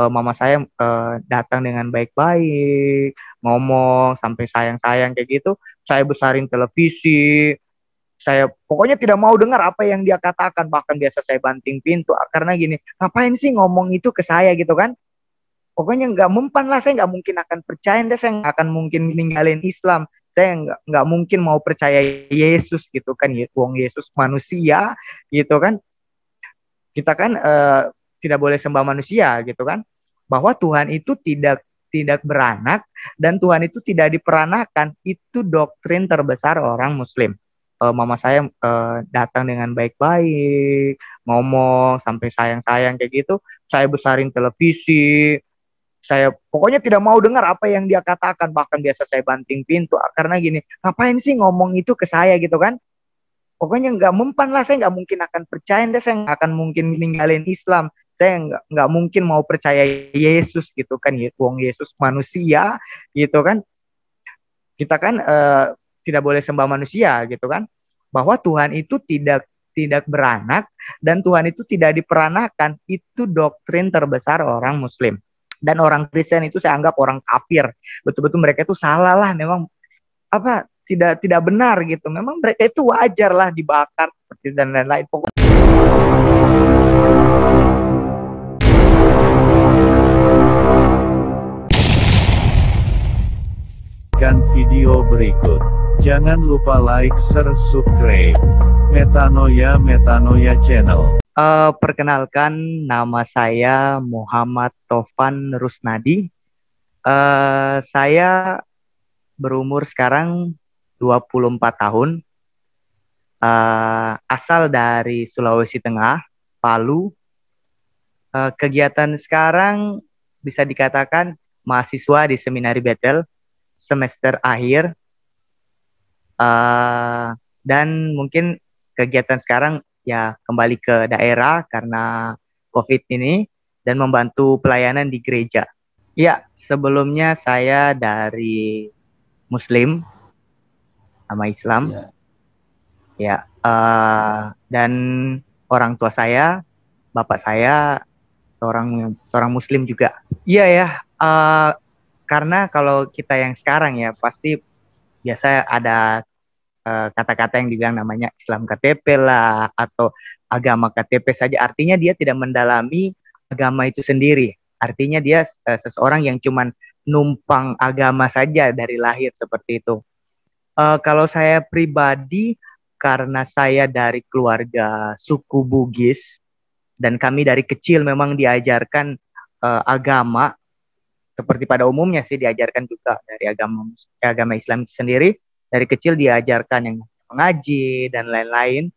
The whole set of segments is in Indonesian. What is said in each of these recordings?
uh, mama saya uh, datang dengan baik-baik, ngomong sampai sayang-sayang kayak gitu, saya besarin televisi, saya pokoknya tidak mau dengar apa yang dia katakan bahkan biasa saya banting pintu ah, karena gini ngapain sih ngomong itu ke saya gitu kan pokoknya nggak mempan lah saya nggak mungkin akan percaya dan saya nggak akan mungkin ninggalin Islam saya nggak nggak mungkin mau percaya Yesus gitu kan Uang Yesus manusia gitu kan kita kan uh, tidak boleh sembah manusia gitu kan bahwa Tuhan itu tidak tidak beranak dan Tuhan itu tidak diperanakan itu doktrin terbesar orang Muslim. Uh, mama saya uh, datang dengan baik-baik, ngomong sampai sayang-sayang kayak gitu. Saya besarin televisi, saya pokoknya tidak mau dengar apa yang dia katakan bahkan biasa saya banting pintu ah, karena gini ngapain sih ngomong itu ke saya gitu kan pokoknya nggak mempan lah saya nggak mungkin akan percaya saya nggak akan mungkin ninggalin Islam saya nggak nggak mungkin mau percaya Yesus gitu kan wong Yesus manusia gitu kan kita kan uh, tidak boleh sembah manusia gitu kan bahwa Tuhan itu tidak tidak beranak dan Tuhan itu tidak diperanakan itu doktrin terbesar orang muslim dan orang Kristen itu saya anggap orang kafir betul-betul mereka itu salah lah memang apa tidak tidak benar gitu memang mereka itu wajar lah dibakar seperti dan lain-lain pokoknya menyaksikan video berikut. Jangan lupa like, share, subscribe. Metanoia Metanoia Channel. Uh, perkenalkan, nama saya Muhammad Tovan Rusnadi. Uh, saya berumur sekarang 24 tahun. Uh, asal dari Sulawesi Tengah, Palu. Uh, kegiatan sekarang bisa dikatakan mahasiswa di Seminari Betel semester akhir uh, dan mungkin kegiatan sekarang ya kembali ke daerah karena COVID ini dan membantu pelayanan di gereja. Ya, sebelumnya saya dari Muslim sama Islam. Ya, ya uh, dan orang tua saya, bapak saya seorang seorang Muslim juga. Iya ya, uh, karena kalau kita yang sekarang ya pasti biasa ada eh, kata-kata uh, yang dibilang namanya Islam KTP lah atau agama KTP saja artinya dia tidak mendalami agama itu sendiri artinya dia uh, seseorang yang cuman numpang agama saja dari lahir seperti itu uh, kalau saya pribadi karena saya dari keluarga suku Bugis dan kami dari kecil memang diajarkan uh, agama seperti pada umumnya sih diajarkan juga dari agama eh, agama Islam sendiri dari kecil diajarkan yang mengaji dan lain-lain.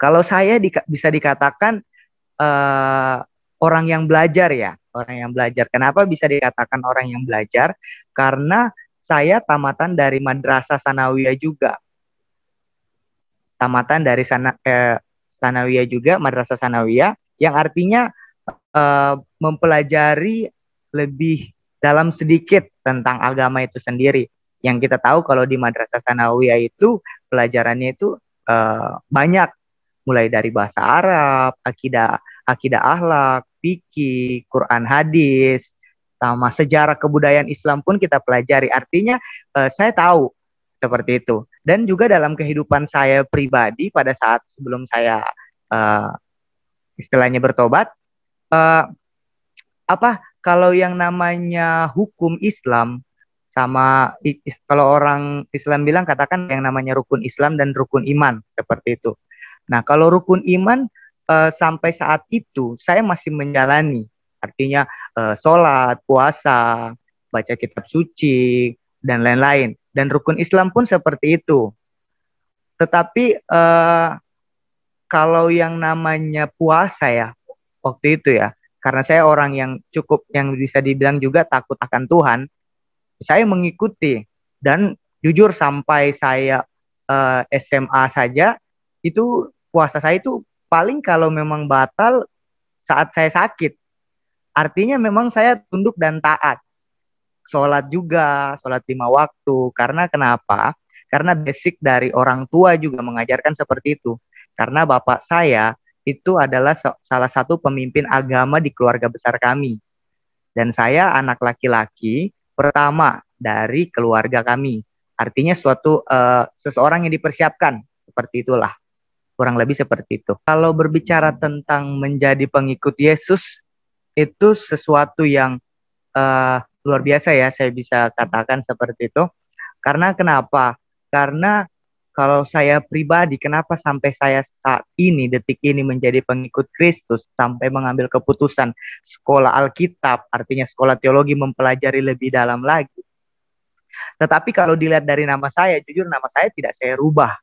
Kalau saya di, bisa dikatakan uh, orang yang belajar ya, orang yang belajar. Kenapa bisa dikatakan orang yang belajar? Karena saya tamatan dari madrasah sanawiyah juga. Tamatan dari sana eh, sanawiyah juga, madrasah sanawiyah yang artinya uh, mempelajari lebih dalam sedikit tentang agama itu sendiri. Yang kita tahu kalau di Madrasah Sanawiyah itu pelajarannya itu uh, banyak mulai dari bahasa Arab, akidah akidah akhlak, fikih, Quran hadis, sama sejarah kebudayaan Islam pun kita pelajari. Artinya uh, saya tahu seperti itu. Dan juga dalam kehidupan saya pribadi pada saat sebelum saya uh, istilahnya bertobat, uh, apa kalau yang namanya hukum Islam sama kalau orang Islam bilang katakan yang namanya rukun Islam dan rukun iman seperti itu. Nah, kalau rukun iman uh, sampai saat itu saya masih menjalani artinya uh, sholat, puasa, baca kitab suci dan lain-lain. Dan rukun Islam pun seperti itu. Tetapi uh, kalau yang namanya puasa ya waktu itu ya karena saya orang yang cukup yang bisa dibilang juga takut akan Tuhan, saya mengikuti dan jujur sampai saya uh, eh, SMA saja itu puasa saya itu paling kalau memang batal saat saya sakit. Artinya memang saya tunduk dan taat. Sholat juga, sholat lima waktu. Karena kenapa? Karena basic dari orang tua juga mengajarkan seperti itu. Karena bapak saya itu adalah salah satu pemimpin agama di keluarga besar kami. Dan saya anak laki-laki pertama dari keluarga kami. Artinya suatu uh, seseorang yang dipersiapkan seperti itulah. Kurang lebih seperti itu. Kalau berbicara tentang menjadi pengikut Yesus itu sesuatu yang uh, luar biasa ya saya bisa katakan seperti itu. Karena kenapa? Karena kalau saya pribadi, kenapa sampai saya saat ini, detik ini menjadi pengikut Kristus, sampai mengambil keputusan sekolah Alkitab, artinya sekolah teologi mempelajari lebih dalam lagi. Tetapi kalau dilihat dari nama saya, jujur nama saya tidak saya rubah.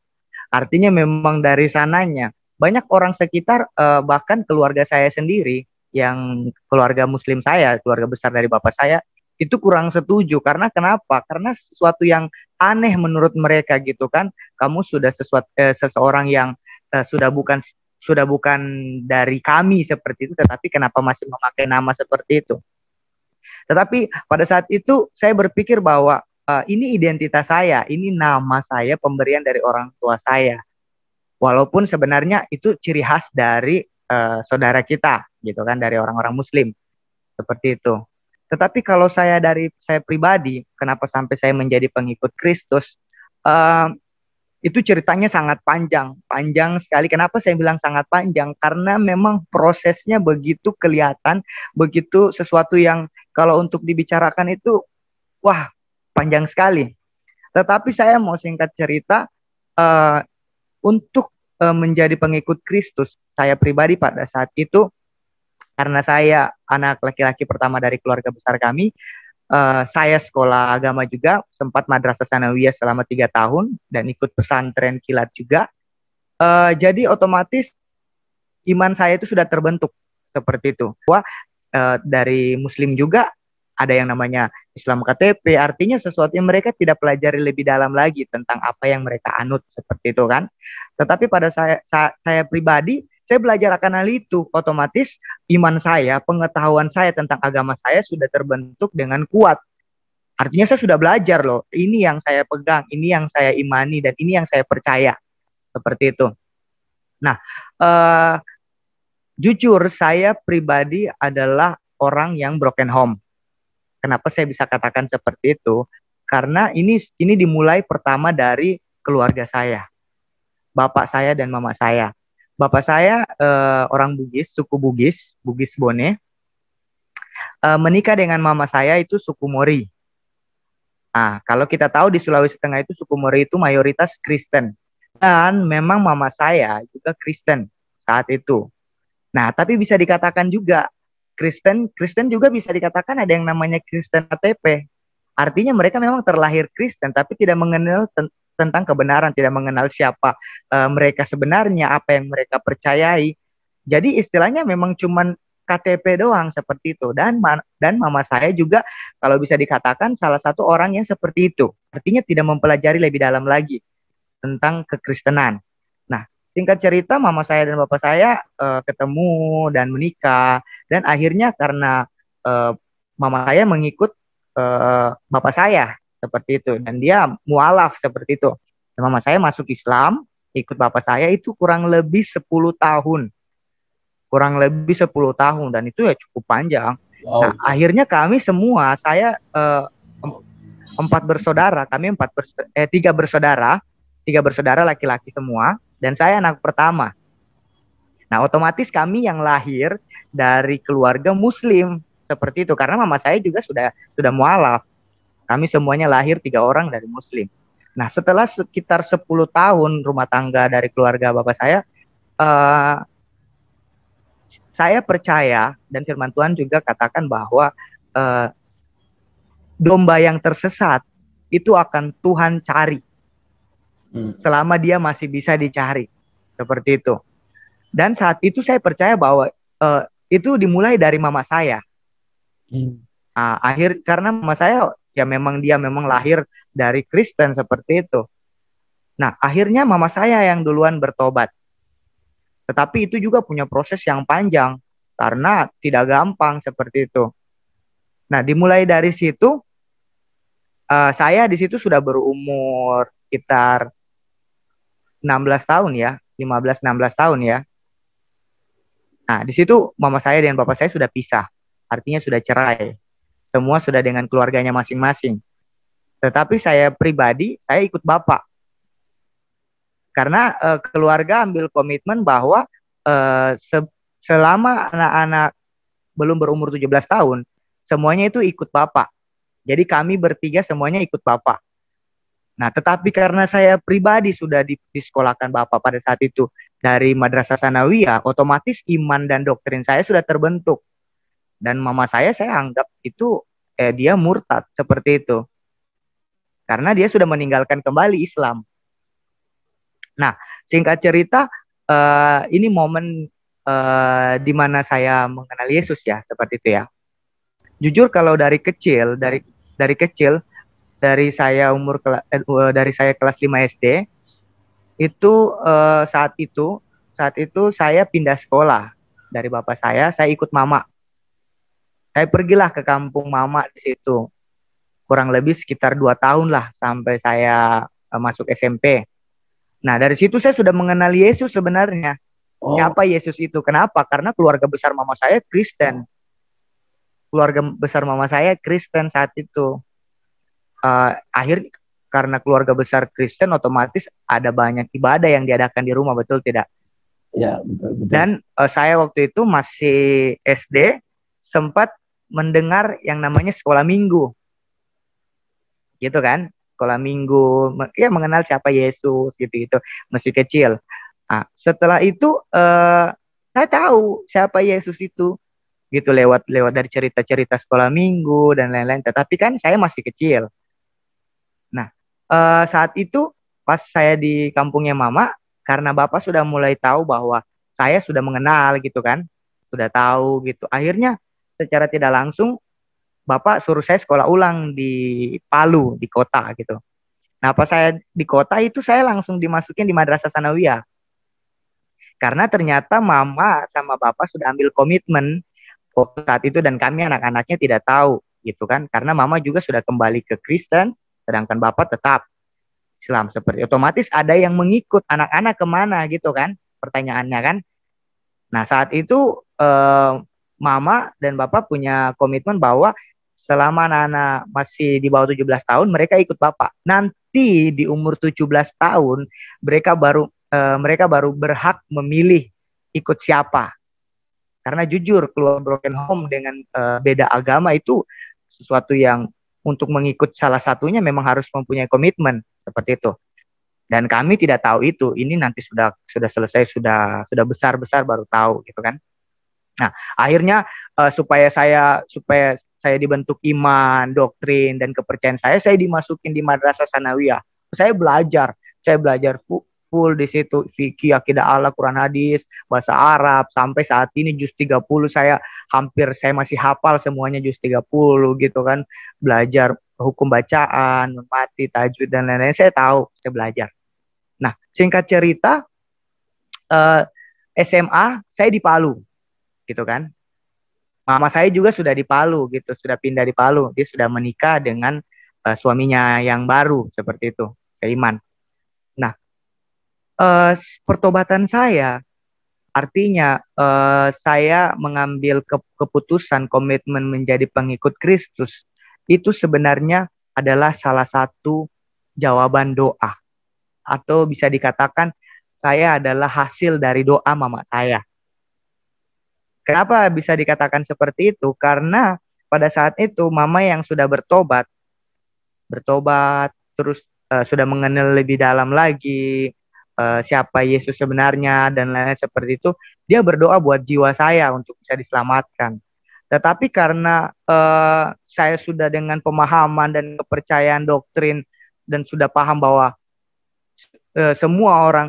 Artinya memang dari sananya. Banyak orang sekitar, eh, bahkan keluarga saya sendiri, yang keluarga muslim saya, keluarga besar dari bapak saya, itu kurang setuju karena kenapa? Karena sesuatu yang aneh menurut mereka gitu kan. Kamu sudah sesuatu eh, seseorang yang eh, sudah bukan sudah bukan dari kami seperti itu tetapi kenapa masih memakai nama seperti itu? Tetapi pada saat itu saya berpikir bahwa eh, ini identitas saya, ini nama saya, pemberian dari orang tua saya. Walaupun sebenarnya itu ciri khas dari eh, saudara kita, gitu kan, dari orang-orang Muslim, seperti itu. Tetapi kalau saya dari saya pribadi, kenapa sampai saya menjadi pengikut Kristus? Uh, itu ceritanya sangat panjang, panjang sekali. Kenapa saya bilang sangat panjang? Karena memang prosesnya begitu kelihatan, begitu sesuatu yang kalau untuk dibicarakan itu, wah panjang sekali. Tetapi saya mau singkat cerita, uh, untuk uh, menjadi pengikut Kristus, saya pribadi pada saat itu karena saya anak laki-laki pertama dari keluarga besar kami, uh, saya sekolah agama juga, sempat madrasah sanawiyah selama tiga tahun dan ikut pesantren kilat juga. Uh, jadi otomatis iman saya itu sudah terbentuk seperti itu. Wah, uh, dari Muslim juga ada yang namanya Islam KTP, artinya sesuatu yang mereka tidak pelajari lebih dalam lagi tentang apa yang mereka anut seperti itu kan. Tetapi pada saya saya, saya pribadi saya belajar akan hal itu, otomatis iman saya, pengetahuan saya tentang agama saya sudah terbentuk dengan kuat. Artinya saya sudah belajar loh, ini yang saya pegang, ini yang saya imani, dan ini yang saya percaya. Seperti itu. Nah, uh, jujur saya pribadi adalah orang yang broken home. Kenapa saya bisa katakan seperti itu? Karena ini ini dimulai pertama dari keluarga saya. Bapak saya dan mama saya bapak saya uh, orang Bugis, suku Bugis, Bugis Bone. Uh, menikah dengan mama saya itu suku Mori. Nah, kalau kita tahu di Sulawesi Tengah itu suku Mori itu mayoritas Kristen. Dan memang mama saya juga Kristen saat itu. Nah, tapi bisa dikatakan juga Kristen, Kristen juga bisa dikatakan ada yang namanya Kristen ATP. Artinya mereka memang terlahir Kristen tapi tidak mengenal tentang kebenaran, tidak mengenal siapa uh, mereka sebenarnya, apa yang mereka percayai. Jadi istilahnya memang cuman KTP doang seperti itu dan ma dan mama saya juga kalau bisa dikatakan salah satu orang yang seperti itu. Artinya tidak mempelajari lebih dalam lagi tentang kekristenan. Nah, singkat cerita mama saya dan bapak saya uh, ketemu dan menikah dan akhirnya karena uh, mama saya mengikut uh, bapak saya seperti itu dan dia mualaf seperti itu mama saya masuk Islam ikut bapak saya itu kurang lebih 10 tahun kurang lebih 10 tahun dan itu ya cukup panjang wow. nah akhirnya kami semua saya eh, empat bersaudara kami empat bers eh tiga bersaudara tiga bersaudara laki-laki semua dan saya anak pertama nah otomatis kami yang lahir dari keluarga muslim seperti itu karena mama saya juga sudah sudah mualaf kami semuanya lahir tiga orang dari muslim. Nah, setelah sekitar 10 tahun rumah tangga dari keluarga bapak saya, uh, saya percaya dan firman Tuhan juga katakan bahwa uh, domba yang tersesat itu akan Tuhan cari hmm. selama dia masih bisa dicari seperti itu. Dan saat itu saya percaya bahwa uh, itu dimulai dari mama saya. Hmm. Nah, akhir karena mama saya ya memang dia memang lahir dari Kristen seperti itu. Nah, akhirnya mama saya yang duluan bertobat. Tetapi itu juga punya proses yang panjang karena tidak gampang seperti itu. Nah, dimulai dari situ uh, saya di situ sudah berumur sekitar 16 tahun ya, 15 16 tahun ya. Nah, di situ mama saya dan bapak saya sudah pisah. Artinya sudah cerai. Semua sudah dengan keluarganya masing-masing. Tetapi saya pribadi, saya ikut Bapak. Karena uh, keluarga ambil komitmen bahwa uh, se selama anak-anak belum berumur 17 tahun, semuanya itu ikut Bapak. Jadi kami bertiga semuanya ikut Bapak. Nah, tetapi karena saya pribadi sudah disekolahkan Bapak pada saat itu dari Madrasah Sanawiyah, otomatis iman dan doktrin saya sudah terbentuk dan mama saya saya anggap itu eh, dia murtad seperti itu karena dia sudah meninggalkan kembali Islam. Nah singkat cerita eh, ini momen eh, di mana saya mengenal Yesus ya seperti itu ya. Jujur kalau dari kecil dari dari kecil dari saya umur eh, dari saya kelas 5 SD itu eh, saat itu saat itu saya pindah sekolah dari bapak saya saya ikut mama saya pergilah ke kampung mama di situ kurang lebih sekitar dua tahun lah sampai saya eh, masuk SMP. Nah dari situ saya sudah mengenal Yesus sebenarnya. Oh. Siapa Yesus itu? Kenapa? Karena keluarga besar mama saya Kristen. Keluarga besar mama saya Kristen saat itu. Uh, akhir karena keluarga besar Kristen otomatis ada banyak ibadah yang diadakan di rumah betul tidak? Ya betul. betul. Dan uh, saya waktu itu masih SD sempat mendengar yang namanya sekolah minggu. Gitu kan? Sekolah minggu, ya mengenal siapa Yesus gitu-gitu, masih kecil. Nah, setelah itu eh, saya tahu siapa Yesus itu gitu lewat lewat dari cerita-cerita sekolah minggu dan lain-lain. Tetapi kan saya masih kecil. Nah, eh, saat itu pas saya di kampungnya mama karena bapak sudah mulai tahu bahwa saya sudah mengenal gitu kan, sudah tahu gitu. Akhirnya secara tidak langsung bapak suruh saya sekolah ulang di Palu di kota gitu. Nah pas saya di kota itu saya langsung dimasukin di madrasah sanawiyah karena ternyata mama sama bapak sudah ambil komitmen oh, saat itu dan kami anak-anaknya tidak tahu gitu kan karena mama juga sudah kembali ke Kristen sedangkan bapak tetap Islam seperti otomatis ada yang mengikut anak-anak kemana gitu kan pertanyaannya kan nah saat itu eh, mama dan bapak punya komitmen bahwa selama anak-anak masih di bawah 17 tahun mereka ikut bapak. Nanti di umur 17 tahun mereka baru e, mereka baru berhak memilih ikut siapa. Karena jujur keluar broken home dengan e, beda agama itu sesuatu yang untuk mengikut salah satunya memang harus mempunyai komitmen seperti itu. Dan kami tidak tahu itu. Ini nanti sudah sudah selesai sudah sudah besar besar baru tahu gitu kan. Nah, akhirnya uh, supaya saya supaya saya dibentuk iman, doktrin dan kepercayaan saya, saya dimasukin di madrasah sanawiyah. Saya belajar, saya belajar full, di situ fikih, akidah Allah, Quran hadis, bahasa Arab sampai saat ini juz 30 saya hampir saya masih hafal semuanya juz 30 gitu kan. Belajar hukum bacaan, mati, tajwid dan lain-lain saya tahu, saya belajar. Nah, singkat cerita uh, eh, SMA saya di Palu gitu kan. Mama saya juga sudah di Palu gitu, sudah pindah di Palu. Dia sudah menikah dengan uh, suaminya yang baru seperti itu, Seiman. Nah, uh, pertobatan saya artinya uh, saya mengambil ke keputusan komitmen menjadi pengikut Kristus itu sebenarnya adalah salah satu jawaban doa atau bisa dikatakan saya adalah hasil dari doa mama saya Kenapa bisa dikatakan seperti itu? Karena pada saat itu mama yang sudah bertobat, bertobat, terus uh, sudah mengenal lebih dalam lagi uh, siapa Yesus sebenarnya dan lain-lain seperti itu, dia berdoa buat jiwa saya untuk bisa diselamatkan. Tetapi karena uh, saya sudah dengan pemahaman dan kepercayaan doktrin dan sudah paham bahwa uh, semua orang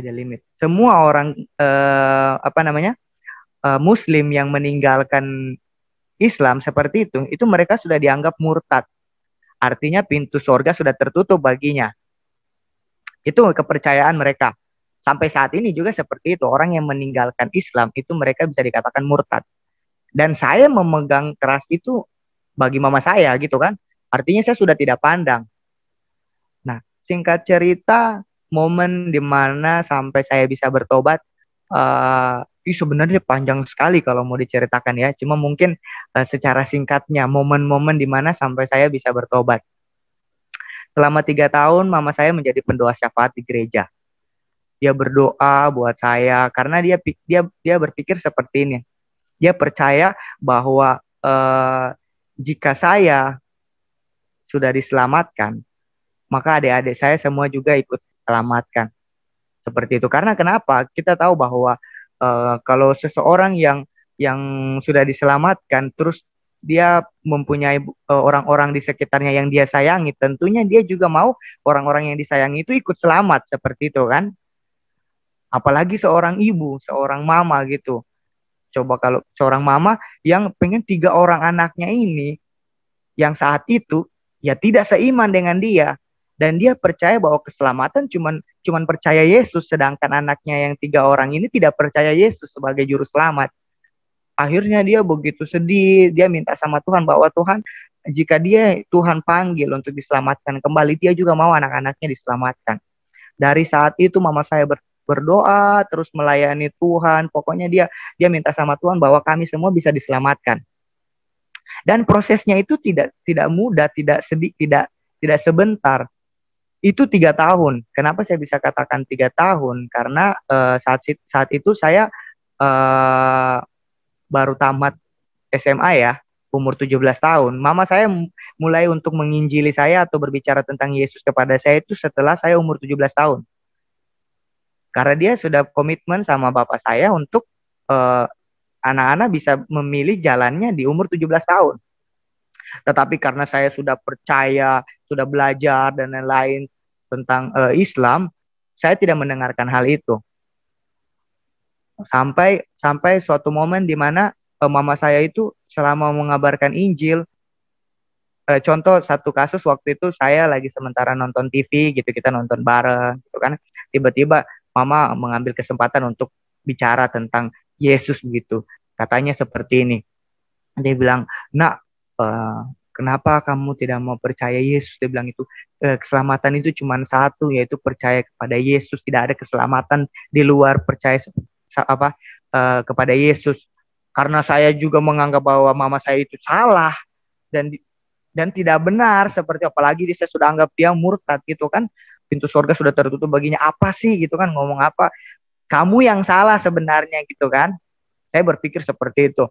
ada limit. Semua orang uh, apa namanya uh, Muslim yang meninggalkan Islam seperti itu, itu mereka sudah dianggap murtad. Artinya pintu surga sudah tertutup baginya. Itu kepercayaan mereka. Sampai saat ini juga seperti itu. Orang yang meninggalkan Islam itu mereka bisa dikatakan murtad. Dan saya memegang keras itu bagi mama saya gitu kan. Artinya saya sudah tidak pandang. Nah, singkat cerita momen dimana sampai saya bisa bertobat uh, sebenarnya panjang sekali kalau mau diceritakan ya cuma mungkin uh, secara singkatnya momen-momen dimana sampai saya bisa bertobat selama tiga tahun mama saya menjadi pendoa syafaat di gereja dia berdoa buat saya karena dia dia dia berpikir seperti ini dia percaya bahwa uh, jika saya sudah diselamatkan maka adik-adik saya semua juga ikut diselamatkan. Seperti itu. Karena kenapa? Kita tahu bahwa uh, kalau seseorang yang yang sudah diselamatkan terus dia mempunyai eh, orang-orang uh, di sekitarnya yang dia sayangi, tentunya dia juga mau orang-orang yang disayangi itu ikut selamat seperti itu kan. Apalagi seorang ibu, seorang mama gitu. Coba kalau seorang mama yang pengen tiga orang anaknya ini yang saat itu ya tidak seiman dengan dia, dan dia percaya bahwa keselamatan cuman cuman percaya Yesus sedangkan anaknya yang tiga orang ini tidak percaya Yesus sebagai juru selamat akhirnya dia begitu sedih dia minta sama Tuhan bahwa Tuhan jika dia Tuhan panggil untuk diselamatkan kembali dia juga mau anak-anaknya diselamatkan dari saat itu mama saya ber, berdoa terus melayani Tuhan pokoknya dia dia minta sama Tuhan bahwa kami semua bisa diselamatkan dan prosesnya itu tidak tidak mudah tidak sedih tidak tidak sebentar itu tiga tahun. Kenapa saya bisa katakan tiga tahun? Karena uh, saat saat itu saya uh, baru tamat SMA ya, umur 17 tahun. Mama saya mulai untuk menginjili saya atau berbicara tentang Yesus kepada saya itu setelah saya umur 17 tahun. Karena dia sudah komitmen sama bapak saya untuk anak eh, anak-anak bisa memilih jalannya di umur 17 tahun. Tetapi karena saya sudah percaya, sudah belajar dan lain-lain tentang uh, Islam, saya tidak mendengarkan hal itu. Sampai sampai suatu momen di mana uh, mama saya itu selama mengabarkan Injil uh, contoh satu kasus waktu itu saya lagi sementara nonton TV gitu kita nonton bareng gitu kan tiba-tiba mama mengambil kesempatan untuk bicara tentang Yesus gitu katanya seperti ini dia bilang nak Kenapa kamu tidak mau percaya Yesus? Dia bilang itu eh, keselamatan itu cuma satu yaitu percaya kepada Yesus. Tidak ada keselamatan di luar percaya apa eh, kepada Yesus. Karena saya juga menganggap bahwa mama saya itu salah dan dan tidak benar seperti apalagi dia saya sudah anggap dia murtad gitu kan pintu surga sudah tertutup baginya apa sih gitu kan ngomong apa kamu yang salah sebenarnya gitu kan saya berpikir seperti itu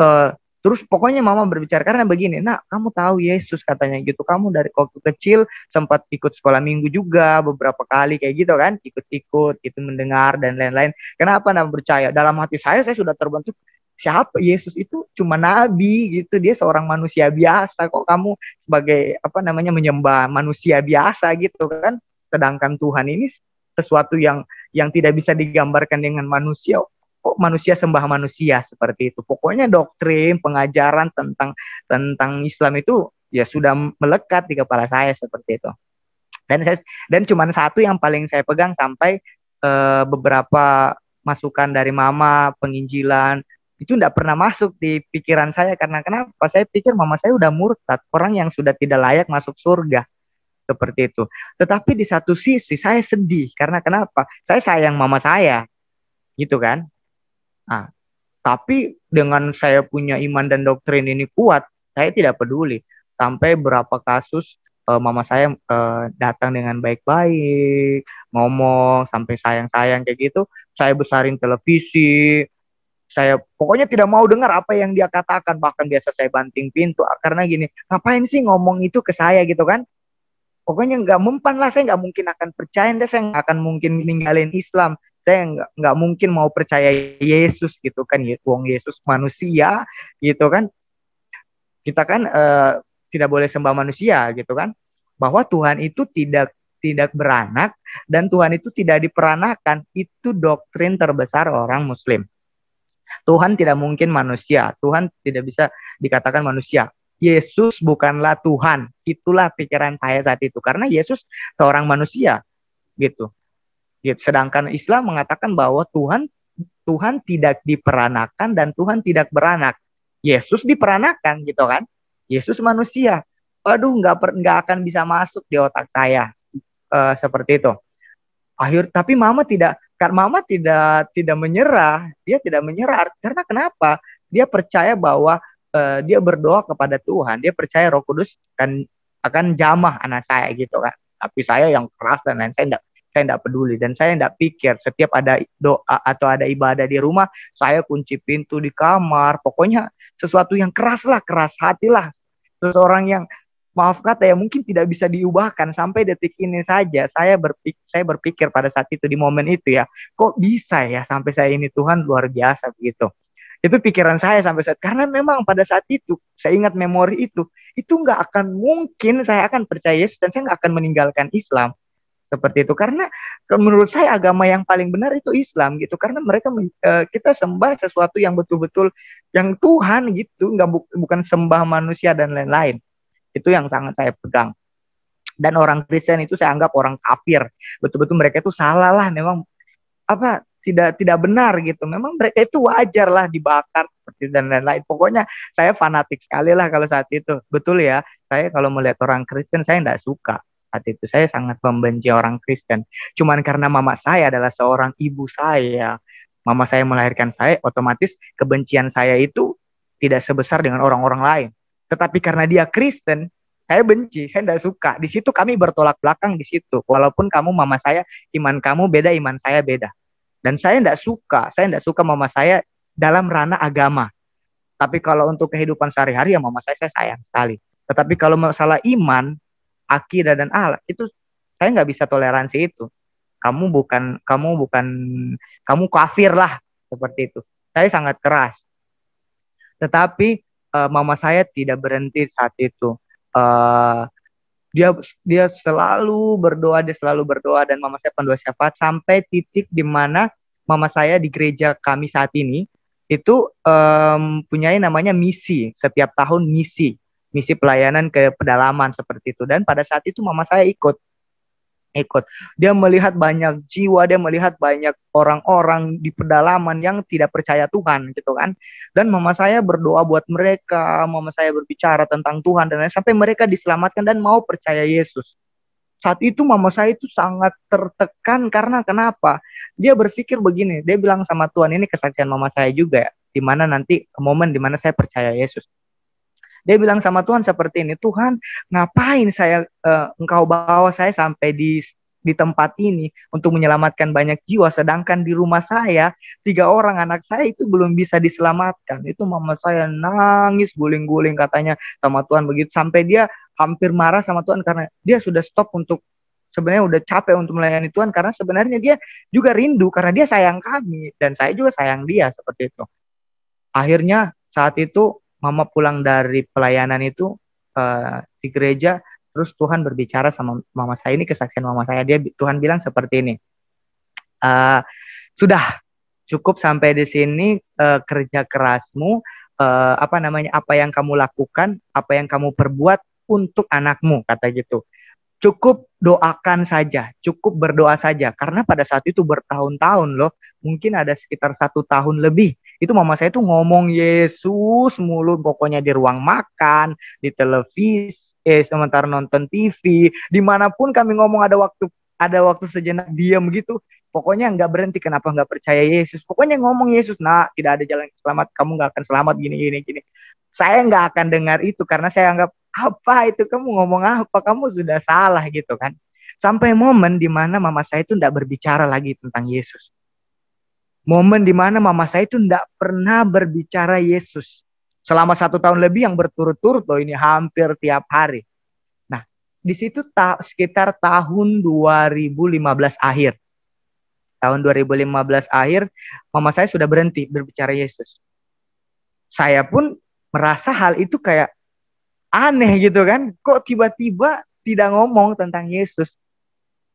uh, Terus pokoknya mama berbicara karena begini, nak kamu tahu Yesus katanya gitu, kamu dari waktu kecil sempat ikut sekolah minggu juga beberapa kali kayak gitu kan, ikut-ikut itu mendengar dan lain-lain. Kenapa nak percaya? Dalam hati saya saya sudah terbentuk siapa Yesus itu cuma nabi gitu, dia seorang manusia biasa kok kamu sebagai apa namanya menyembah manusia biasa gitu kan. Sedangkan Tuhan ini sesuatu yang yang tidak bisa digambarkan dengan manusia kok manusia sembah manusia seperti itu. Pokoknya doktrin pengajaran tentang tentang Islam itu ya sudah melekat di kepala saya seperti itu. Dan saya dan cuma satu yang paling saya pegang sampai uh, beberapa masukan dari mama penginjilan itu tidak pernah masuk di pikiran saya karena kenapa saya pikir mama saya udah murtad orang yang sudah tidak layak masuk surga seperti itu tetapi di satu sisi saya sedih karena kenapa saya sayang mama saya gitu kan Nah, tapi dengan saya punya iman dan doktrin ini kuat, saya tidak peduli sampai berapa kasus uh, mama saya uh, datang dengan baik-baik, ngomong sampai sayang-sayang kayak gitu, saya besarin televisi, saya pokoknya tidak mau dengar apa yang dia katakan bahkan biasa saya banting pintu ah, karena gini ngapain sih ngomong itu ke saya gitu kan pokoknya nggak mempan lah saya nggak mungkin akan percaya dan saya nggak akan mungkin ninggalin Islam saya nggak nggak mungkin mau percaya Yesus gitu kan wong Yesus manusia gitu kan kita kan uh, tidak boleh sembah manusia gitu kan bahwa Tuhan itu tidak tidak beranak dan Tuhan itu tidak diperanakan itu doktrin terbesar orang muslim Tuhan tidak mungkin manusia Tuhan tidak bisa dikatakan manusia Yesus bukanlah Tuhan itulah pikiran saya saat itu karena Yesus seorang manusia gitu Gitu. Sedangkan Islam mengatakan bahwa Tuhan Tuhan tidak diperanakan dan Tuhan tidak beranak. Yesus diperanakan gitu kan? Yesus manusia. Aduh, nggak nggak akan bisa masuk di otak saya e, seperti itu. Akhir tapi mama tidak karena mama tidak tidak menyerah, dia tidak menyerah karena kenapa? Dia percaya bahwa e, dia berdoa kepada Tuhan, dia percaya Roh Kudus akan akan jamah anak saya gitu kan. Tapi saya yang keras dan lain saya enggak saya tidak peduli dan saya tidak pikir setiap ada doa atau ada ibadah di rumah saya kunci pintu di kamar pokoknya sesuatu yang keras lah keras hatilah seseorang yang maaf kata ya mungkin tidak bisa diubahkan sampai detik ini saja saya berpikir saya berpikir pada saat itu di momen itu ya kok bisa ya sampai saya ini Tuhan luar biasa begitu itu pikiran saya sampai saat karena memang pada saat itu saya ingat memori itu itu nggak akan mungkin saya akan percaya Yesus dan saya nggak akan meninggalkan Islam seperti itu karena menurut saya agama yang paling benar itu Islam gitu karena mereka eh, kita sembah sesuatu yang betul-betul yang Tuhan gitu nggak bukan sembah manusia dan lain-lain itu yang sangat saya pegang dan orang Kristen itu saya anggap orang kafir betul-betul mereka itu salah lah memang apa tidak tidak benar gitu memang mereka itu wajar lah dibakar seperti dan lain-lain pokoknya saya fanatik sekali lah kalau saat itu betul ya saya kalau melihat orang Kristen saya tidak suka saat itu saya sangat membenci orang Kristen. Cuman karena mama saya adalah seorang ibu saya, mama saya melahirkan saya, otomatis kebencian saya itu tidak sebesar dengan orang-orang lain. Tetapi karena dia Kristen, saya benci, saya tidak suka. Di situ kami bertolak belakang di situ. Walaupun kamu mama saya, iman kamu beda, iman saya beda. Dan saya tidak suka, saya tidak suka mama saya dalam ranah agama. Tapi kalau untuk kehidupan sehari-hari ya mama saya saya sayang sekali. Tetapi kalau masalah iman, akidah dan Allah itu saya nggak bisa toleransi itu kamu bukan kamu bukan kamu kafir lah seperti itu saya sangat keras tetapi uh, mama saya tidak berhenti saat itu uh, dia dia selalu berdoa dia selalu berdoa dan mama saya pendoa syafaat sampai titik di mana mama saya di gereja kami saat ini itu um, punyai namanya misi setiap tahun misi misi pelayanan ke pedalaman seperti itu dan pada saat itu mama saya ikut ikut dia melihat banyak jiwa dia melihat banyak orang-orang di pedalaman yang tidak percaya Tuhan gitu kan dan mama saya berdoa buat mereka mama saya berbicara tentang Tuhan dan sampai mereka diselamatkan dan mau percaya Yesus saat itu mama saya itu sangat tertekan karena kenapa dia berpikir begini dia bilang sama Tuhan ini kesaksian mama saya juga ya mana nanti momen di mana saya percaya Yesus dia bilang sama Tuhan seperti ini, Tuhan, ngapain saya uh, engkau bawa saya sampai di di tempat ini untuk menyelamatkan banyak jiwa sedangkan di rumah saya tiga orang anak saya itu belum bisa diselamatkan itu mama saya nangis guling-guling katanya sama Tuhan begitu sampai dia hampir marah sama Tuhan karena dia sudah stop untuk sebenarnya udah capek untuk melayani Tuhan karena sebenarnya dia juga rindu karena dia sayang kami dan saya juga sayang dia seperti itu akhirnya saat itu mama pulang dari pelayanan itu uh, di gereja terus Tuhan berbicara sama mama saya ini kesaksian mama saya dia Tuhan bilang seperti ini uh, sudah cukup sampai di sini uh, kerja kerasmu uh, apa namanya apa yang kamu lakukan apa yang kamu perbuat untuk anakmu kata gitu cukup doakan saja, cukup berdoa saja. Karena pada saat itu bertahun-tahun loh, mungkin ada sekitar satu tahun lebih itu mama saya tuh ngomong Yesus mulu pokoknya di ruang makan di televisi eh sementara nonton TV dimanapun kami ngomong ada waktu ada waktu sejenak diam gitu pokoknya nggak berhenti kenapa nggak percaya Yesus pokoknya ngomong Yesus nah tidak ada jalan selamat kamu nggak akan selamat gini gini gini saya nggak akan dengar itu karena saya anggap apa itu kamu ngomong apa kamu sudah salah gitu kan sampai momen dimana mama saya itu tidak berbicara lagi tentang Yesus Momen di mana mama saya itu tidak pernah berbicara Yesus. Selama satu tahun lebih yang berturut-turut loh ini hampir tiap hari. Nah di situ ta sekitar tahun 2015 akhir. Tahun 2015 akhir mama saya sudah berhenti berbicara Yesus. Saya pun merasa hal itu kayak aneh gitu kan. Kok tiba-tiba tidak ngomong tentang Yesus.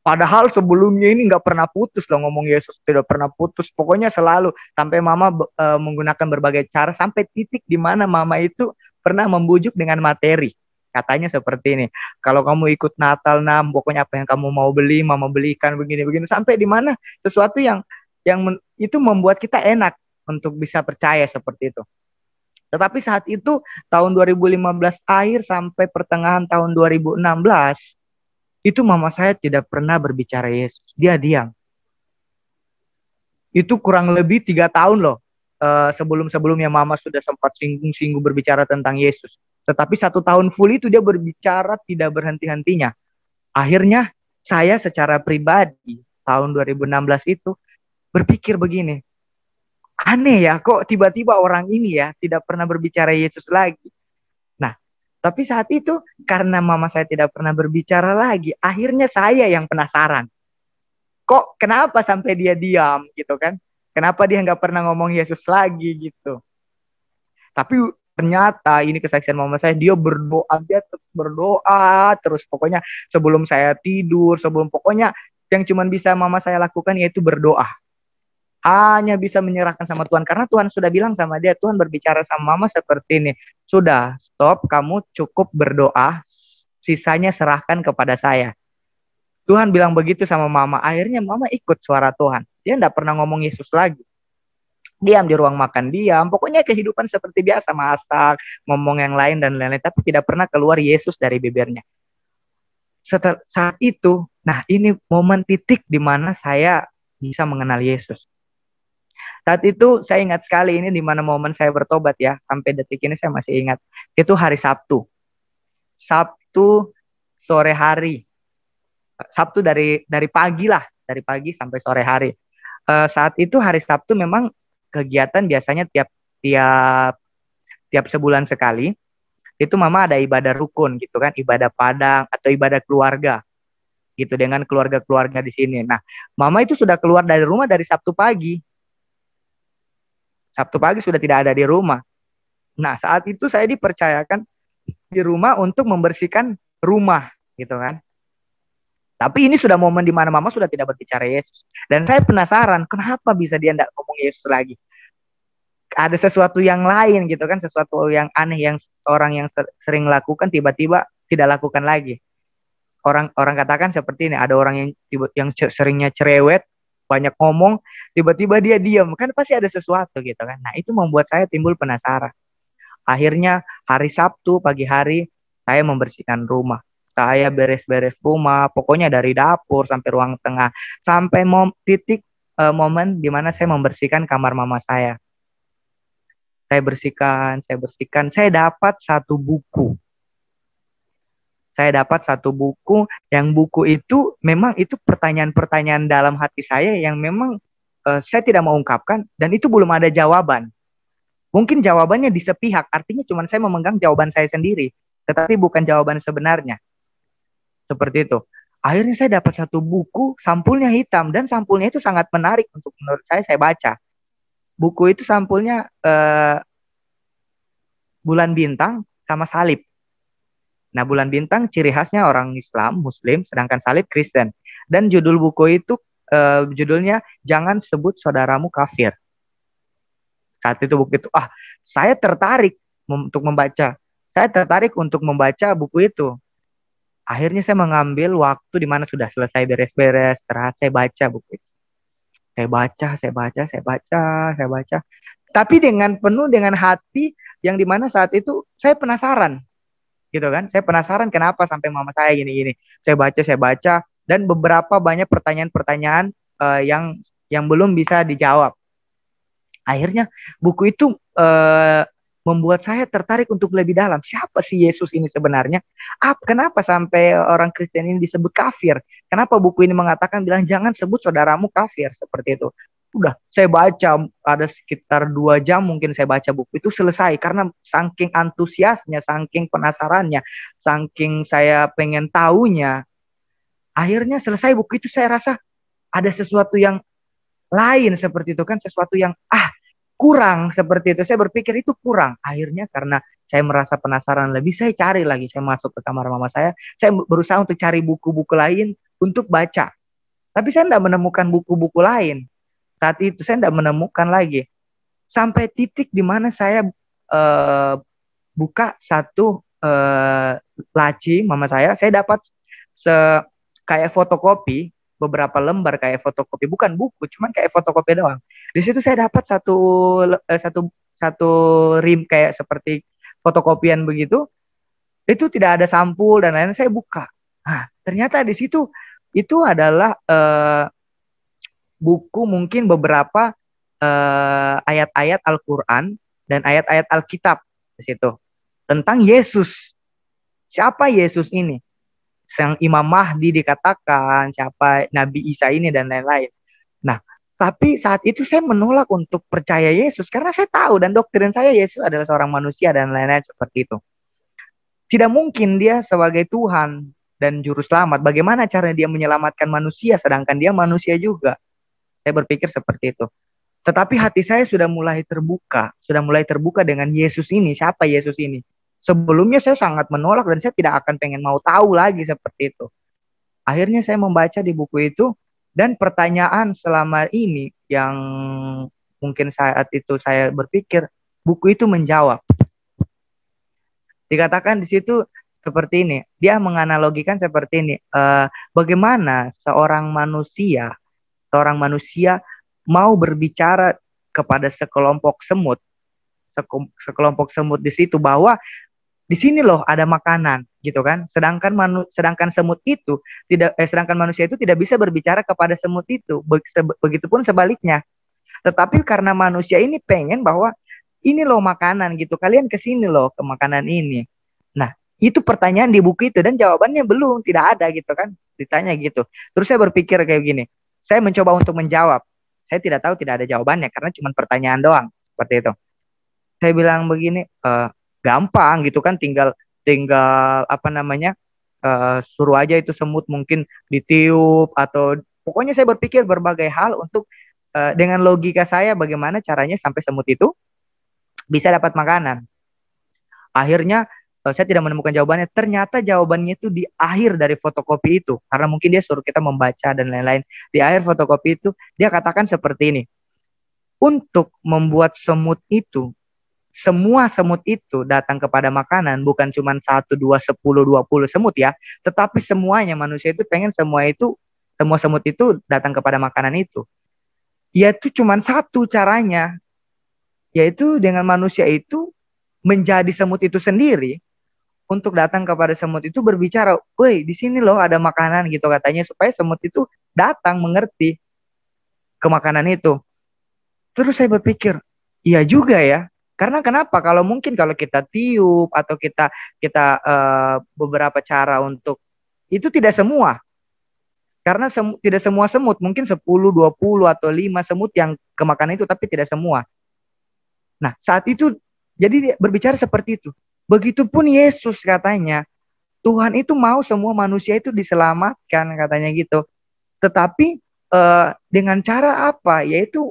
Padahal sebelumnya ini nggak pernah putus loh ngomong Yesus tidak pernah putus. Pokoknya selalu sampai mama e, menggunakan berbagai cara sampai titik di mana mama itu pernah membujuk dengan materi. Katanya seperti ini. Kalau kamu ikut Natal nam, pokoknya apa yang kamu mau beli, mama belikan begini-begini sampai di mana sesuatu yang yang men, itu membuat kita enak untuk bisa percaya seperti itu. Tetapi saat itu tahun 2015 akhir sampai pertengahan tahun 2016 itu mama saya tidak pernah berbicara Yesus. Dia diam. Itu kurang lebih tiga tahun loh. Eh, sebelum-sebelumnya mama sudah sempat singgung-singgung berbicara tentang Yesus. Tetapi satu tahun full itu dia berbicara tidak berhenti-hentinya. Akhirnya saya secara pribadi tahun 2016 itu berpikir begini. Aneh ya kok tiba-tiba orang ini ya tidak pernah berbicara Yesus lagi tapi saat itu karena mama saya tidak pernah berbicara lagi, akhirnya saya yang penasaran. Kok kenapa sampai dia diam gitu kan? Kenapa dia nggak pernah ngomong Yesus lagi gitu? Tapi ternyata ini kesaksian mama saya dia berdoa dia terus berdoa terus pokoknya sebelum saya tidur sebelum pokoknya yang cuma bisa mama saya lakukan yaitu berdoa hanya bisa menyerahkan sama Tuhan karena Tuhan sudah bilang sama dia Tuhan berbicara sama mama seperti ini sudah stop kamu cukup berdoa sisanya serahkan kepada saya Tuhan bilang begitu sama mama akhirnya mama ikut suara Tuhan dia tidak pernah ngomong Yesus lagi diam di ruang makan diam pokoknya kehidupan seperti biasa masak ngomong yang lain dan lain-lain tapi tidak pernah keluar Yesus dari bibirnya saat itu nah ini momen titik di mana saya bisa mengenal Yesus saat itu saya ingat sekali ini di mana momen saya bertobat ya, sampai detik ini saya masih ingat. Itu hari Sabtu. Sabtu sore hari. Sabtu dari dari pagi lah, dari pagi sampai sore hari. E, saat itu hari Sabtu memang kegiatan biasanya tiap tiap tiap sebulan sekali itu mama ada ibadah rukun gitu kan ibadah padang atau ibadah keluarga gitu dengan keluarga-keluarga di sini. Nah, mama itu sudah keluar dari rumah dari Sabtu pagi Sabtu pagi sudah tidak ada di rumah. Nah, saat itu saya dipercayakan di rumah untuk membersihkan rumah, gitu kan. Tapi ini sudah momen di mana mama sudah tidak berbicara Yesus. Dan saya penasaran, kenapa bisa dia tidak ngomong Yesus lagi? Ada sesuatu yang lain gitu kan, sesuatu yang aneh yang orang yang sering lakukan tiba-tiba tidak lakukan lagi. Orang orang katakan seperti ini, ada orang yang yang seringnya cerewet, banyak ngomong tiba-tiba dia diam kan pasti ada sesuatu gitu kan nah itu membuat saya timbul penasaran akhirnya hari Sabtu pagi hari saya membersihkan rumah saya beres-beres rumah pokoknya dari dapur sampai ruang tengah sampai mom titik uh, momen di mana saya membersihkan kamar mama saya saya bersihkan saya bersihkan saya dapat satu buku saya dapat satu buku yang buku itu memang itu pertanyaan-pertanyaan dalam hati saya yang memang uh, saya tidak mau ungkapkan dan itu belum ada jawaban. Mungkin jawabannya di sepihak, artinya cuma saya memegang jawaban saya sendiri, tetapi bukan jawaban sebenarnya. Seperti itu. Akhirnya saya dapat satu buku, sampulnya hitam dan sampulnya itu sangat menarik untuk menurut saya saya baca. Buku itu sampulnya uh, bulan bintang sama salib Nah, bulan bintang ciri khasnya orang Islam, Muslim, sedangkan salib Kristen. Dan judul buku itu uh, judulnya Jangan Sebut Saudaramu Kafir. Saat itu buku itu, ah, saya tertarik mem untuk membaca. Saya tertarik untuk membaca buku itu. Akhirnya saya mengambil waktu di mana sudah selesai beres-beres, terus saya baca buku itu. Saya baca, saya baca, saya baca, saya baca. Tapi dengan penuh dengan hati yang dimana saat itu saya penasaran gitu kan. Saya penasaran kenapa sampai mama saya gini-gini. Saya baca, saya baca dan beberapa banyak pertanyaan-pertanyaan uh, yang yang belum bisa dijawab. Akhirnya buku itu uh, membuat saya tertarik untuk lebih dalam. Siapa sih Yesus ini sebenarnya? Apa, kenapa sampai orang Kristen ini disebut kafir? Kenapa buku ini mengatakan bilang jangan sebut saudaramu kafir seperti itu? udah saya baca ada sekitar dua jam mungkin saya baca buku itu selesai karena saking antusiasnya saking penasarannya saking saya pengen tahunya akhirnya selesai buku itu saya rasa ada sesuatu yang lain seperti itu kan sesuatu yang ah kurang seperti itu saya berpikir itu kurang akhirnya karena saya merasa penasaran lebih saya cari lagi saya masuk ke kamar mama saya saya berusaha untuk cari buku-buku lain untuk baca tapi saya tidak menemukan buku-buku lain saat itu saya tidak menemukan lagi sampai titik di mana saya uh, buka satu uh, laci mama saya saya dapat se kayak fotokopi beberapa lembar kayak fotokopi bukan buku cuman kayak fotokopi doang di situ saya dapat satu uh, satu satu rim kayak seperti fotokopian begitu itu tidak ada sampul dan lain-lain saya buka nah ternyata di situ itu adalah uh, buku mungkin beberapa uh, ayat-ayat Al-Qur'an dan ayat-ayat Alkitab di situ tentang Yesus. Siapa Yesus ini? Sang Imam Mahdi dikatakan, siapa Nabi Isa ini dan lain-lain. Nah, tapi saat itu saya menolak untuk percaya Yesus karena saya tahu dan doktrin saya Yesus adalah seorang manusia dan lain-lain seperti itu. Tidak mungkin dia sebagai Tuhan dan juru selamat. Bagaimana cara dia menyelamatkan manusia sedangkan dia manusia juga? Saya berpikir seperti itu. Tetapi hati saya sudah mulai terbuka, sudah mulai terbuka dengan Yesus ini. Siapa Yesus ini? Sebelumnya saya sangat menolak dan saya tidak akan pengen mau tahu lagi seperti itu. Akhirnya saya membaca di buku itu dan pertanyaan selama ini yang mungkin saat itu saya berpikir buku itu menjawab. Dikatakan di situ seperti ini, dia menganalogikan seperti ini, eh, bagaimana seorang manusia seorang manusia mau berbicara kepada sekelompok semut, sekelompok semut di situ bahwa di sini loh ada makanan gitu kan. Sedangkan manu, sedangkan semut itu tidak eh, sedangkan manusia itu tidak bisa berbicara kepada semut itu. Begitupun sebaliknya. Tetapi karena manusia ini pengen bahwa ini loh makanan gitu. Kalian ke sini loh ke makanan ini. Nah, itu pertanyaan di buku itu dan jawabannya belum, tidak ada gitu kan. Ditanya gitu. Terus saya berpikir kayak gini. Saya mencoba untuk menjawab. Saya tidak tahu tidak ada jawabannya karena cuma pertanyaan doang seperti itu. Saya bilang begini, e, gampang gitu kan tinggal tinggal apa namanya? E, suruh aja itu semut mungkin ditiup atau pokoknya saya berpikir berbagai hal untuk e, dengan logika saya bagaimana caranya sampai semut itu bisa dapat makanan. Akhirnya saya tidak menemukan jawabannya. Ternyata jawabannya itu di akhir dari fotokopi itu, karena mungkin dia suruh kita membaca dan lain-lain. Di akhir fotokopi itu, dia katakan seperti ini: "Untuk membuat semut itu, semua semut itu datang kepada makanan, bukan cuma satu, dua, sepuluh, dua puluh semut ya, tetapi semuanya manusia itu pengen semua itu, semua semut itu datang kepada makanan itu." Yaitu cuma satu caranya, yaitu dengan manusia itu menjadi semut itu sendiri untuk datang kepada semut itu berbicara, "Woi, di sini loh ada makanan" gitu katanya supaya semut itu datang mengerti ke makanan itu. Terus saya berpikir, iya juga ya. Karena kenapa? Kalau mungkin kalau kita tiup atau kita kita uh, beberapa cara untuk itu tidak semua. Karena semu, tidak semua semut, mungkin 10, 20 atau 5 semut yang ke makanan itu tapi tidak semua. Nah, saat itu jadi berbicara seperti itu. Begitupun Yesus katanya, Tuhan itu mau semua manusia itu diselamatkan katanya gitu. Tetapi eh, dengan cara apa? Yaitu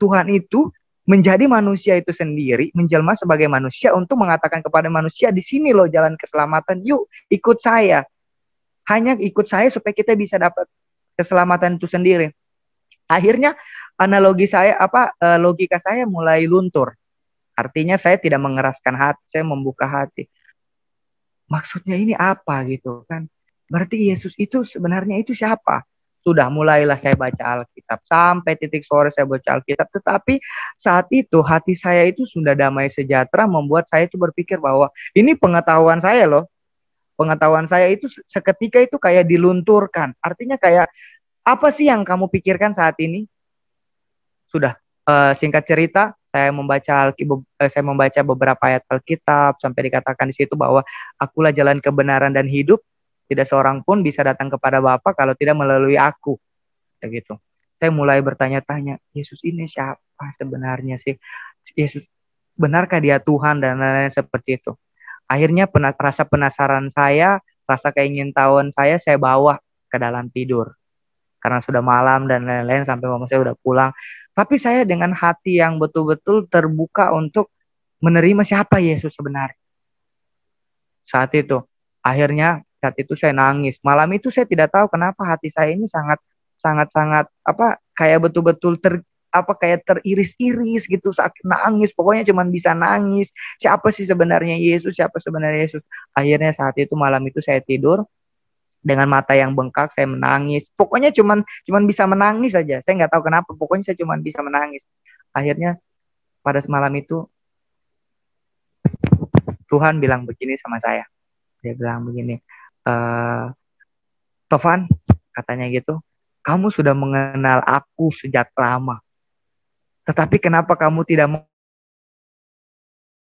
Tuhan itu menjadi manusia itu sendiri, menjelma sebagai manusia untuk mengatakan kepada manusia di sini loh jalan keselamatan, yuk ikut saya. Hanya ikut saya supaya kita bisa dapat keselamatan itu sendiri. Akhirnya analogi saya apa eh, logika saya mulai luntur. Artinya saya tidak mengeraskan hati, saya membuka hati. Maksudnya ini apa gitu kan? Berarti Yesus itu sebenarnya itu siapa? Sudah mulailah saya baca Alkitab sampai titik sore saya baca Alkitab, tetapi saat itu hati saya itu sudah damai sejahtera membuat saya itu berpikir bahwa ini pengetahuan saya loh. Pengetahuan saya itu seketika itu kayak dilunturkan. Artinya kayak apa sih yang kamu pikirkan saat ini? Sudah eh, singkat cerita, saya membaca eh, saya membaca beberapa ayat Alkitab sampai dikatakan di situ bahwa akulah jalan kebenaran dan hidup tidak seorang pun bisa datang kepada Bapa kalau tidak melalui aku begitu saya mulai bertanya-tanya Yesus ini siapa sebenarnya sih Yesus benarkah dia Tuhan dan lain-lain seperti itu akhirnya penas rasa penasaran saya rasa keingintahuan saya saya bawa ke dalam tidur karena sudah malam dan lain-lain sampai mama saya sudah pulang tapi saya dengan hati yang betul-betul terbuka untuk menerima siapa Yesus sebenarnya. Saat itu, akhirnya saat itu saya nangis. Malam itu saya tidak tahu kenapa hati saya ini sangat sangat sangat apa kayak betul-betul ter apa kayak teriris-iris gitu saat nangis pokoknya cuman bisa nangis siapa sih sebenarnya Yesus siapa sebenarnya Yesus akhirnya saat itu malam itu saya tidur dengan mata yang bengkak saya menangis pokoknya cuman cuman bisa menangis saja saya nggak tahu kenapa pokoknya saya cuman bisa menangis akhirnya pada semalam itu Tuhan bilang begini sama saya dia bilang begini e, Tovan katanya gitu kamu sudah mengenal aku sejak lama tetapi kenapa kamu tidak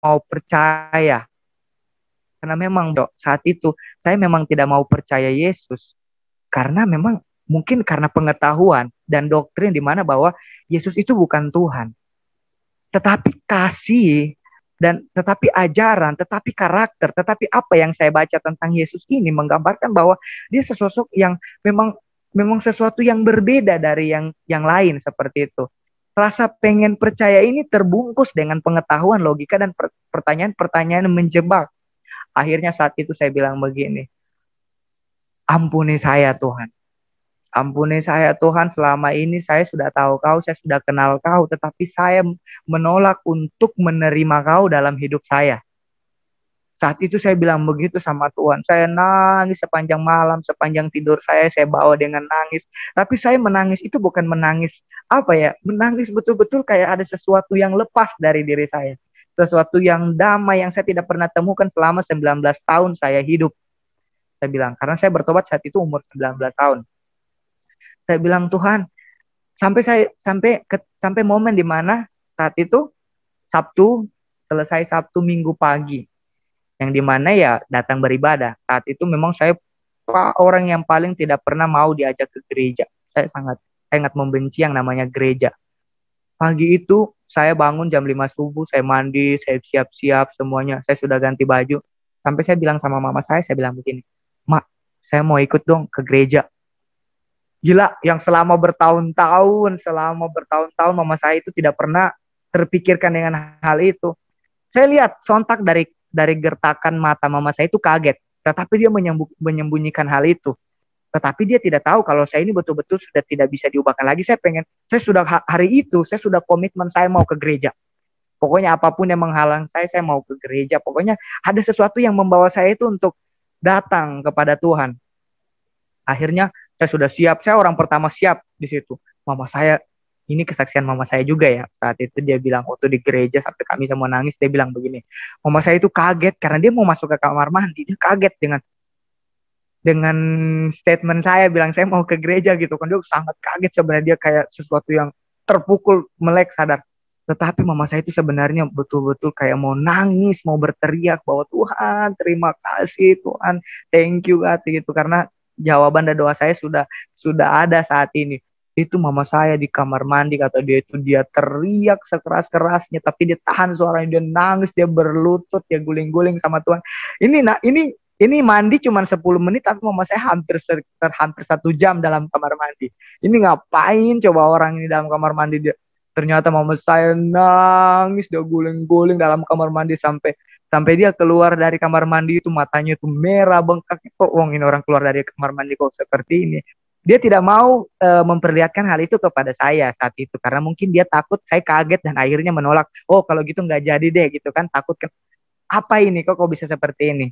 mau percaya karena memang dok, saat itu saya memang tidak mau percaya Yesus. Karena memang mungkin karena pengetahuan dan doktrin di mana bahwa Yesus itu bukan Tuhan. Tetapi kasih dan tetapi ajaran, tetapi karakter, tetapi apa yang saya baca tentang Yesus ini menggambarkan bahwa dia sesosok yang memang memang sesuatu yang berbeda dari yang yang lain seperti itu. Rasa pengen percaya ini terbungkus dengan pengetahuan, logika dan pertanyaan-pertanyaan menjebak. Akhirnya saat itu saya bilang begini, ampuni saya Tuhan. Ampuni saya Tuhan, selama ini saya sudah tahu kau, saya sudah kenal kau, tetapi saya menolak untuk menerima kau dalam hidup saya. Saat itu saya bilang begitu sama Tuhan. Saya nangis sepanjang malam, sepanjang tidur saya, saya bawa dengan nangis. Tapi saya menangis itu bukan menangis apa ya, menangis betul-betul kayak ada sesuatu yang lepas dari diri saya sesuatu yang damai yang saya tidak pernah temukan selama 19 tahun saya hidup. Saya bilang, karena saya bertobat saat itu umur 19 tahun. Saya bilang, Tuhan, sampai saya sampai ke, sampai momen di mana saat itu Sabtu selesai Sabtu Minggu pagi yang dimana ya datang beribadah saat itu memang saya orang yang paling tidak pernah mau diajak ke gereja saya sangat sangat membenci yang namanya gereja Pagi itu saya bangun jam 5 subuh, saya mandi, saya siap-siap semuanya, saya sudah ganti baju. Sampai saya bilang sama mama saya, saya bilang begini, Mak, saya mau ikut dong ke gereja. Gila, yang selama bertahun-tahun, selama bertahun-tahun mama saya itu tidak pernah terpikirkan dengan hal itu. Saya lihat sontak dari dari gertakan mata mama saya itu kaget, tetapi dia menyembunyikan hal itu tetapi dia tidak tahu kalau saya ini betul-betul sudah tidak bisa diubahkan lagi. Saya pengen, saya sudah hari itu, saya sudah komitmen saya mau ke gereja. Pokoknya apapun yang menghalang saya, saya mau ke gereja. Pokoknya ada sesuatu yang membawa saya itu untuk datang kepada Tuhan. Akhirnya saya sudah siap, saya orang pertama siap di situ. Mama saya, ini kesaksian mama saya juga ya. Saat itu dia bilang, waktu di gereja sampai kami semua nangis, dia bilang begini. Mama saya itu kaget karena dia mau masuk ke kamar mandi, dia kaget dengan dengan statement saya bilang saya mau ke gereja gitu kan dia sangat kaget sebenarnya dia kayak sesuatu yang terpukul melek sadar tetapi mama saya itu sebenarnya betul-betul kayak mau nangis mau berteriak bahwa Tuhan terima kasih Tuhan thank you God gitu karena jawaban dan doa saya sudah sudah ada saat ini itu mama saya di kamar mandi kata dia itu dia teriak sekeras kerasnya tapi dia tahan suaranya dia nangis dia berlutut dia guling guling sama Tuhan ini nah ini ini mandi cuma 10 menit tapi mama saya hampir sekitar hampir satu jam dalam kamar mandi. Ini ngapain coba orang ini dalam kamar mandi dia? Ternyata mama saya nangis dia guling-guling dalam kamar mandi sampai sampai dia keluar dari kamar mandi itu matanya itu merah bengkak kok wong ini orang keluar dari kamar mandi kok seperti ini dia tidak mau e, memperlihatkan hal itu kepada saya saat itu karena mungkin dia takut saya kaget dan akhirnya menolak oh kalau gitu nggak jadi deh gitu kan takut kan apa ini kok kok bisa seperti ini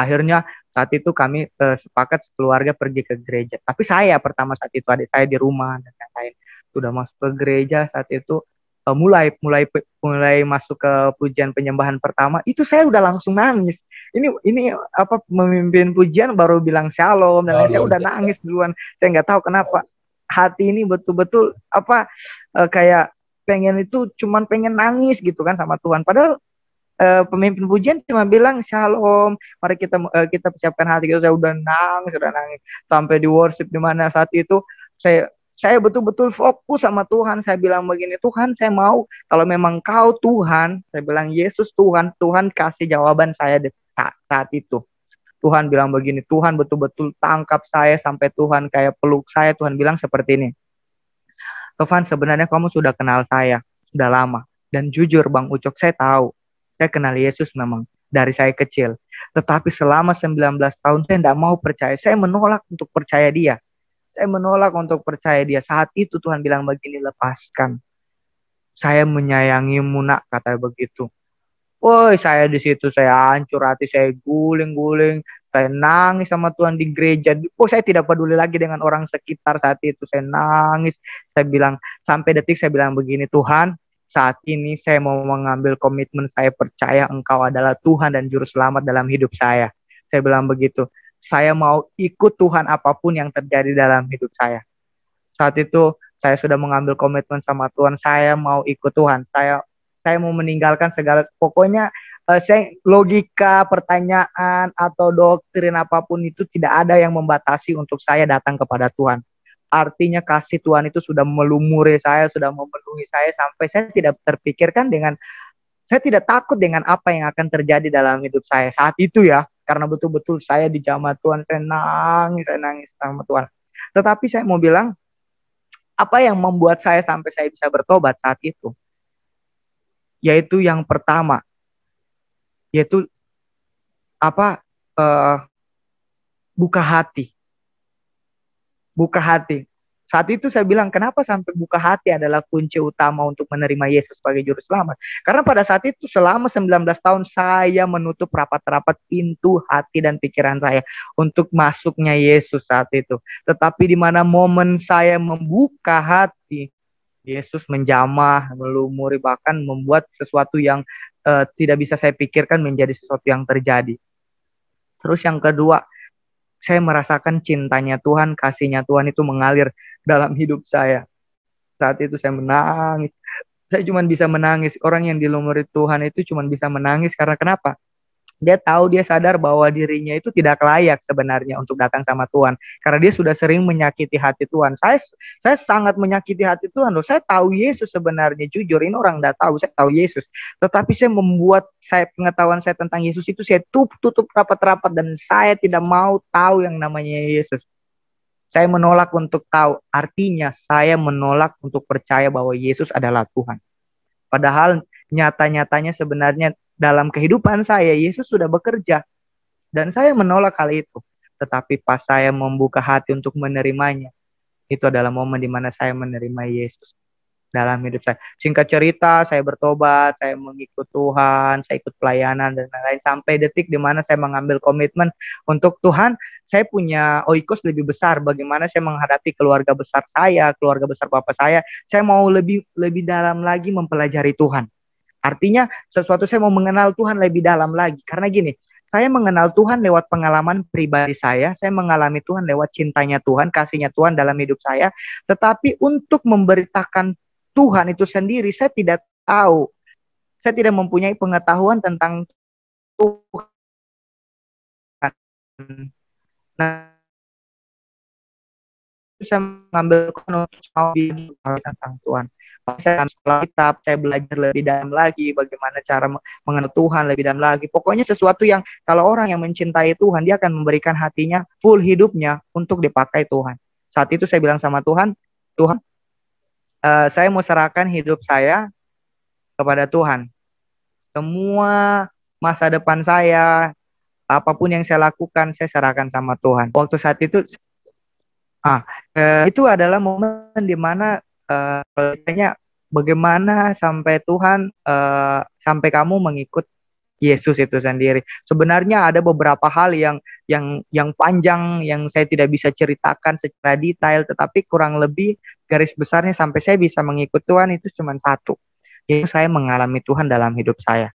Akhirnya saat itu kami uh, sepakat keluarga pergi ke gereja. Tapi saya pertama saat itu adik saya di rumah dan yang lain Sudah masuk ke gereja saat itu uh, mulai mulai mulai masuk ke pujian penyembahan pertama itu saya udah langsung nangis. Ini ini apa memimpin pujian baru bilang shalom dan oh, saya udah nangis duluan. Saya nggak tahu kenapa hati ini betul-betul apa uh, kayak pengen itu cuman pengen nangis gitu kan sama Tuhan. Padahal uh, pemimpin pujian cuma bilang shalom mari kita uh, kita persiapkan hati kita saya udah nang sudah nangis sampai di worship di mana saat itu saya saya betul-betul fokus sama Tuhan. Saya bilang begini, Tuhan saya mau kalau memang kau Tuhan, saya bilang Yesus Tuhan, Tuhan kasih jawaban saya saat, saat itu. Tuhan bilang begini, Tuhan betul-betul tangkap saya sampai Tuhan kayak peluk saya. Tuhan bilang seperti ini, Tuhan sebenarnya kamu sudah kenal saya, sudah lama. Dan jujur Bang Ucok, saya tahu saya kenal Yesus memang dari saya kecil. Tetapi selama 19 tahun saya tidak mau percaya. Saya menolak untuk percaya dia. Saya menolak untuk percaya dia. Saat itu Tuhan bilang begini, lepaskan. Saya menyayangimu nak, kata begitu. Woi, saya di situ saya hancur hati, saya guling-guling, saya nangis sama Tuhan di gereja. Oh, saya tidak peduli lagi dengan orang sekitar saat itu. Saya nangis, saya bilang sampai detik saya bilang begini, Tuhan, saat ini saya mau mengambil komitmen saya percaya engkau adalah Tuhan dan juru selamat dalam hidup saya. Saya bilang begitu. Saya mau ikut Tuhan apapun yang terjadi dalam hidup saya. Saat itu saya sudah mengambil komitmen sama Tuhan, saya mau ikut Tuhan. Saya saya mau meninggalkan segala pokoknya uh, saya logika pertanyaan atau doktrin apapun itu tidak ada yang membatasi untuk saya datang kepada Tuhan artinya kasih Tuhan itu sudah melumuri saya, sudah memenuhi saya sampai saya tidak terpikirkan dengan saya tidak takut dengan apa yang akan terjadi dalam hidup saya saat itu ya, karena betul-betul saya dijamah Tuhan, saya nangis, saya nangis sama Tuhan. Tetapi saya mau bilang apa yang membuat saya sampai saya bisa bertobat saat itu? Yaitu yang pertama, yaitu apa uh, buka hati buka hati. Saat itu saya bilang, kenapa sampai buka hati adalah kunci utama untuk menerima Yesus sebagai juru selamat? Karena pada saat itu selama 19 tahun saya menutup rapat-rapat pintu hati dan pikiran saya untuk masuknya Yesus saat itu. Tetapi di mana momen saya membuka hati, Yesus menjamah, melumuri bahkan membuat sesuatu yang uh, tidak bisa saya pikirkan menjadi sesuatu yang terjadi. Terus yang kedua, saya merasakan cintanya Tuhan, kasihnya Tuhan itu mengalir dalam hidup saya. Saat itu saya menangis. Saya cuma bisa menangis. Orang yang dilumuri Tuhan itu cuma bisa menangis karena kenapa? dia tahu dia sadar bahwa dirinya itu tidak layak sebenarnya untuk datang sama Tuhan karena dia sudah sering menyakiti hati Tuhan saya saya sangat menyakiti hati Tuhan loh saya tahu Yesus sebenarnya jujur ini orang tidak tahu saya tahu Yesus tetapi saya membuat saya pengetahuan saya tentang Yesus itu saya tutup tutup rapat-rapat dan saya tidak mau tahu yang namanya Yesus saya menolak untuk tahu artinya saya menolak untuk percaya bahwa Yesus adalah Tuhan padahal nyata-nyatanya sebenarnya dalam kehidupan saya Yesus sudah bekerja dan saya menolak hal itu. Tetapi pas saya membuka hati untuk menerimanya, itu adalah momen di mana saya menerima Yesus dalam hidup saya. Singkat cerita, saya bertobat, saya mengikut Tuhan, saya ikut pelayanan dan lain-lain sampai detik di mana saya mengambil komitmen untuk Tuhan, saya punya oikos lebih besar bagaimana saya menghadapi keluarga besar saya, keluarga besar bapak saya. Saya mau lebih lebih dalam lagi mempelajari Tuhan. Artinya sesuatu saya mau mengenal Tuhan lebih dalam lagi. Karena gini, saya mengenal Tuhan lewat pengalaman pribadi saya, saya mengalami Tuhan lewat cintanya Tuhan, kasihnya Tuhan dalam hidup saya. Tetapi untuk memberitakan Tuhan itu sendiri, saya tidak tahu. Saya tidak mempunyai pengetahuan tentang Tuhan. Nah, saya mengambil untuk tentang Tuhan saya sekolah kitab, saya belajar lebih dalam lagi bagaimana cara mengenal Tuhan lebih dalam lagi. Pokoknya sesuatu yang kalau orang yang mencintai Tuhan dia akan memberikan hatinya full hidupnya untuk dipakai Tuhan. Saat itu saya bilang sama Tuhan, Tuhan, uh, saya mau serahkan hidup saya kepada Tuhan. Semua masa depan saya, apapun yang saya lakukan, saya serahkan sama Tuhan. Waktu saat itu, ah, uh, itu adalah momen di mana uh, kalau ditanya bagaimana sampai Tuhan uh, sampai kamu mengikut Yesus itu sendiri. Sebenarnya ada beberapa hal yang yang yang panjang yang saya tidak bisa ceritakan secara detail, tetapi kurang lebih garis besarnya sampai saya bisa mengikut Tuhan itu cuma satu, yaitu saya mengalami Tuhan dalam hidup saya.